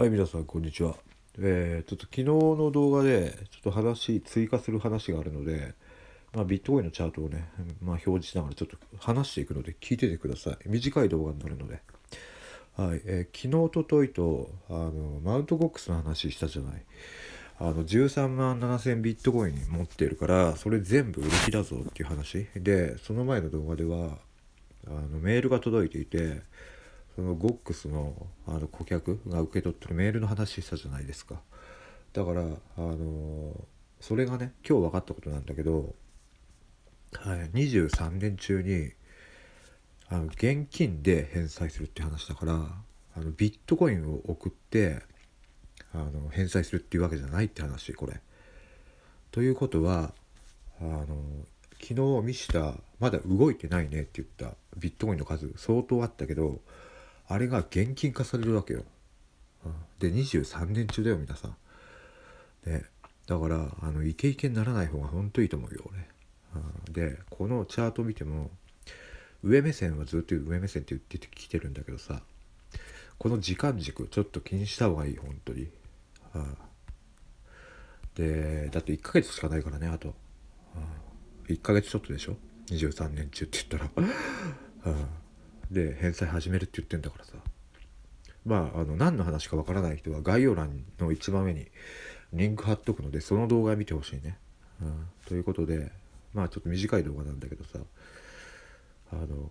はい、皆さん、こんにちは。えー、ちょっと昨日の動画で、ちょっと話、追加する話があるので、まあ、ビットコインのチャートをね、まあ、表示しながらちょっと話していくので、聞いててください。短い動画になるので。はい、えー、昨日、おとといと、あの、マウントボックスの話したじゃない。あの、13万7000ビットコイン持ってるから、それ全部売り切だぞっていう話。で、その前の動画では、あの、メールが届いていて、そのゴックスのあの顧客が受け取ってるメールの話したじゃないですかだからあのそれがね今日分かったことなんだけど、はい、23年中にあの現金で返済するって話だからあのビットコインを送ってあの返済するっていうわけじゃないって話これ。ということはあの昨日見したまだ動いてないねって言ったビットコインの数相当あったけどあれが現金化されるわけよ。で23年中だよ皆さん。ね、だからあのイケイケにならない方がほんといいと思うよ俺。でこのチャート見ても上目線はずっと上目線って言ってきてるんだけどさこの時間軸ちょっと気にした方がいい本当に。でだって1ヶ月しかないからねあと。1ヶ月ちょっとでしょ23年中って言ったら。で返済始めるって言ってんだからさまああの何の話かわからない人は概要欄の一番上にリンク貼っとくのでその動画見てほしいね、うん、ということでまあちょっと短い動画なんだけどさあの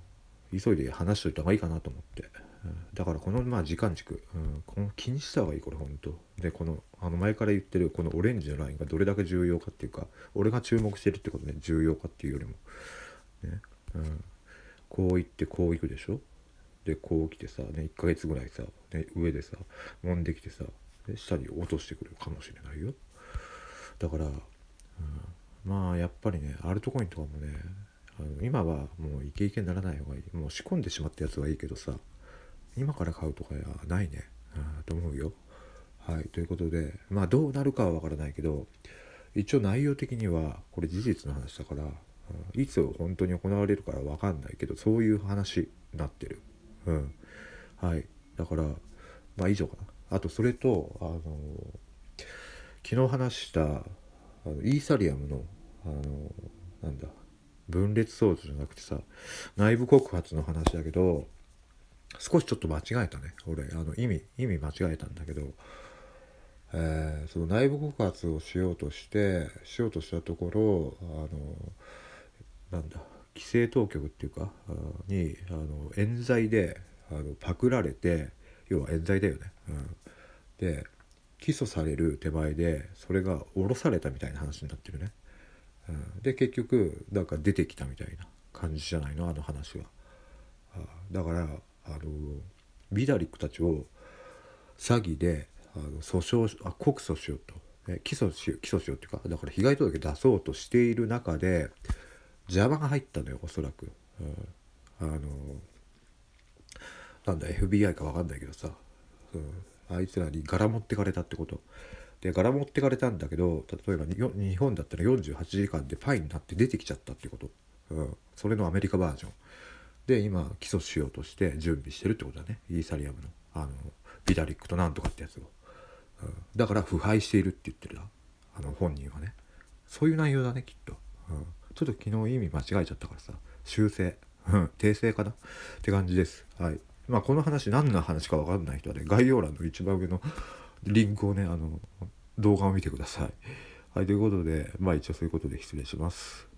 急いで話しといた方がいいかなと思って、うん、だからこのまあ時間軸、うん、この気にした方がいいこれほんとでこのあの前から言ってるこのオレンジのラインがどれだけ重要かっていうか俺が注目してるってことね重要かっていうよりもねうんこう行ってこう行くでしょでこう来てさ、ね、1ヶ月ぐらいさ、ね、上でさ揉んできてさね、下に落としてくるかもしれないよだから、うん、まあやっぱりねアルトコインとかもねあの今はもうイケイケにならない方がいいもう仕込んでしまったやつはいいけどさ今から買うとかやないね、うん、と思うよはいということでまあどうなるかはわからないけど一応内容的にはこれ事実の話だからいつ本当に行われるから分かんないけどそういう話になってる、うん、はいだからまあ以上かなあとそれとあの昨日話したあのイーサリアムのあのなんだ分裂装置じゃなくてさ内部告発の話だけど少しちょっと間違えたね俺あの意味意味間違えたんだけど、えー、その内部告発をしようとしてしようとしたところあのなんだ規制当局っていうかにあの冤罪であのパクられて要は冤罪だよね。うん、で起訴される手前でそれが降ろされたみたいな話になってるね。うん、で結局なんか出てきたみたいな感じじゃないのあの話は。あだからあのビダリックたちを詐欺であの訴訟あ告訴しようと、ね、起訴しよう起訴しようっていうかだから被害届出そうとしている中で邪魔が入ったのよおそらく、うん、あのなんだ FBI か分かんないけどさ、うん、あいつらに柄持ってかれたってことで柄持ってかれたんだけど例えば日本だったら48時間でパイになって出てきちゃったってこと、うん、それのアメリカバージョンで今起訴しようとして準備してるってことだねイーサリアムのあのビダリックとなんとかってやつを、うん、だから腐敗しているって言ってるなあの本人はねそういう内容だねきっと、うんちょっと昨日意味間違えちゃったからさ修正うん、訂正かなって感じです。はい。まあ、この話、何の話か分かんない人はね、概要欄の一番上のリンクをね、あの、動画を見てください。はい、ということで、まあ一応そういうことで失礼します。